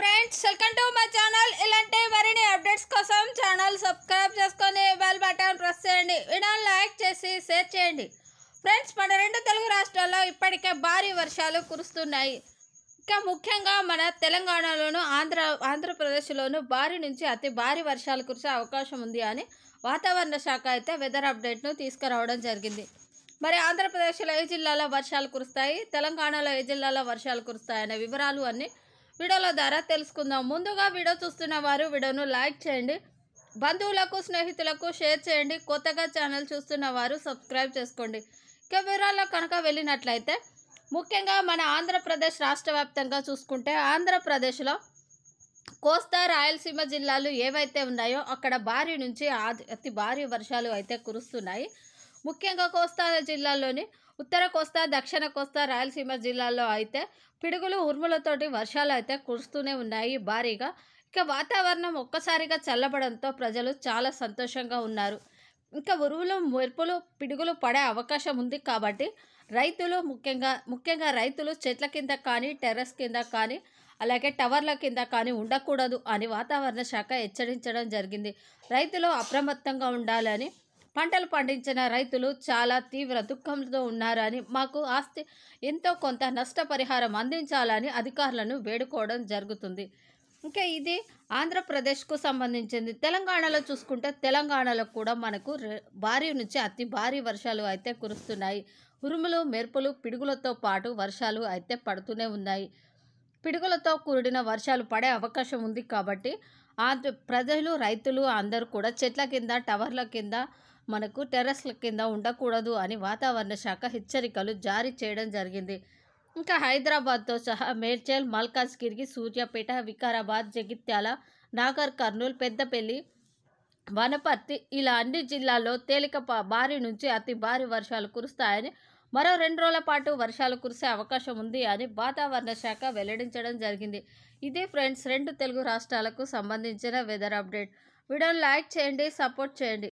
friends welcome to మా channel ఇలాంటి మరిన్ని అప్డేట్స్ కోసం ఛానల్ సబ్స్క్రైబ్ చేసుకొని బెల్ బటన్ ప్రెస్ చేయండి వీడియోని లైక్ చేసి షేర్ చేయండి ఫ్రెండ్స్ మన రెండు తెలుగు రాష్ట్రాల్లో ఇప్పటికే భారీ వర్షాలు కురుస్తున్నాయి ఇంకా ముఖ్యంగా మన తెలంగాణలోను ఆంధ్ర ఆంధ్రప్రదేశ్లోను భారీ నుంచి అతి భారీ వర్షాలు కురిసే అవకాశం ఉంది అని వాతావరణ శాఖ అయితే వెదర్ అప్డేట్ను తీసుకురావడం జరిగింది మరి ఆంధ్రప్రదేశ్లో ఏ జిల్లాలో వర్షాలు కురుస్తాయి తెలంగాణలో ఏ జిల్లాలో వర్షాలు కురుస్తాయి అనే వివరాలు అన్నీ వీడియోలో ద్వారా తెలుసుకుందాం ముందుగా వీడియో చూస్తున్న వారు వీడియోను లైక్ చేయండి బంధువులకు స్నేహితులకు షేర్ చేయండి కొత్తగా ఛానల్ చూస్తున్న వారు సబ్స్క్రైబ్ చేసుకోండి ఇంకా వివరాల్లో కనుక వెళ్ళినట్లయితే ముఖ్యంగా మన ఆంధ్రప్రదేశ్ రాష్ట్ర వ్యాప్తంగా చూసుకుంటే ఆంధ్రప్రదేశ్లో కోస్తా రాయలసీమ జిల్లాలు ఏవైతే ఉన్నాయో అక్కడ భారీ నుంచి అతి భారీ వర్షాలు అయితే కురుస్తున్నాయి ముఖ్యంగా కోస్తా జిల్లాలోని ఉత్తర కోస్తా దక్షిణ కోస్తా రాయలసీమ జిల్లాల్లో అయితే పిడుగులు ఉరుములతోటి వర్షాలు అయితే కురుస్తూనే ఉన్నాయి భారీగా ఇక వాతావరణం ఒక్కసారిగా చల్లబడంతో ప్రజలు చాలా సంతోషంగా ఉన్నారు ఇంకా ఉరువులు మెరుపులు పిడుగులు పడే అవకాశం ఉంది కాబట్టి రైతులు ముఖ్యంగా ముఖ్యంగా రైతులు చెట్ల కింద కానీ టెర్రస్ కింద కానీ అలాగే టవర్ల కింద కానీ ఉండకూడదు అని వాతావరణ శాఖ హెచ్చరించడం జరిగింది రైతులు అప్రమత్తంగా ఉండాలని పంటలు పండించిన రైతులు చాలా తీవ్ర దుఃఖంతో ఉన్నారని మాకు ఆస్తి ఎంతో కొంత నష్టపరిహారం అందించాలని అధికారులను వేడుకోవడం జరుగుతుంది ఇంకా ఇది ఆంధ్రప్రదేశ్కు సంబంధించింది తెలంగాణలో చూసుకుంటే తెలంగాణలో కూడా మనకు భారీ నుంచి అతి భారీ వర్షాలు అయితే కురుస్తున్నాయి ఉరుములు మెరుపులు పిడుగులతో పాటు వర్షాలు అయితే పడుతూనే ఉన్నాయి పిడుగులతో కూడిన వర్షాలు పడే అవకాశం ఉంది కాబట్టి ఆ ప్రజలు రైతులు అందరూ కూడా చెట్ల కింద టవర్ల కింద మనకు టెర్రస్ల కింద ఉండకూడదు అని వాతావరణ శాఖ హెచ్చరికలు జారీ చేయడం జరిగింది ఇంకా హైదరాబాద్తో సహా మేడ్చల్ గిరిగి సూర్యాపేట వికారాబాద్ జగిత్యాల నాగర్ కర్నూలు పెద్దపల్లి వనపర్తి ఇలా అన్ని జిల్లాల్లో తేలిక భారీ నుంచి అతి భారీ వర్షాలు కురుస్తాయని మరో రెండు రోజుల పాటు వర్షాలు కురిసే అవకాశం ఉంది అని వాతావరణ శాఖ వెల్లడించడం జరిగింది ఇది ఫ్రెండ్స్ రెండు తెలుగు రాష్ట్రాలకు సంబంధించిన వెదర్ అప్డేట్ వీడియోని లైక్ చేయండి సపోర్ట్ చేయండి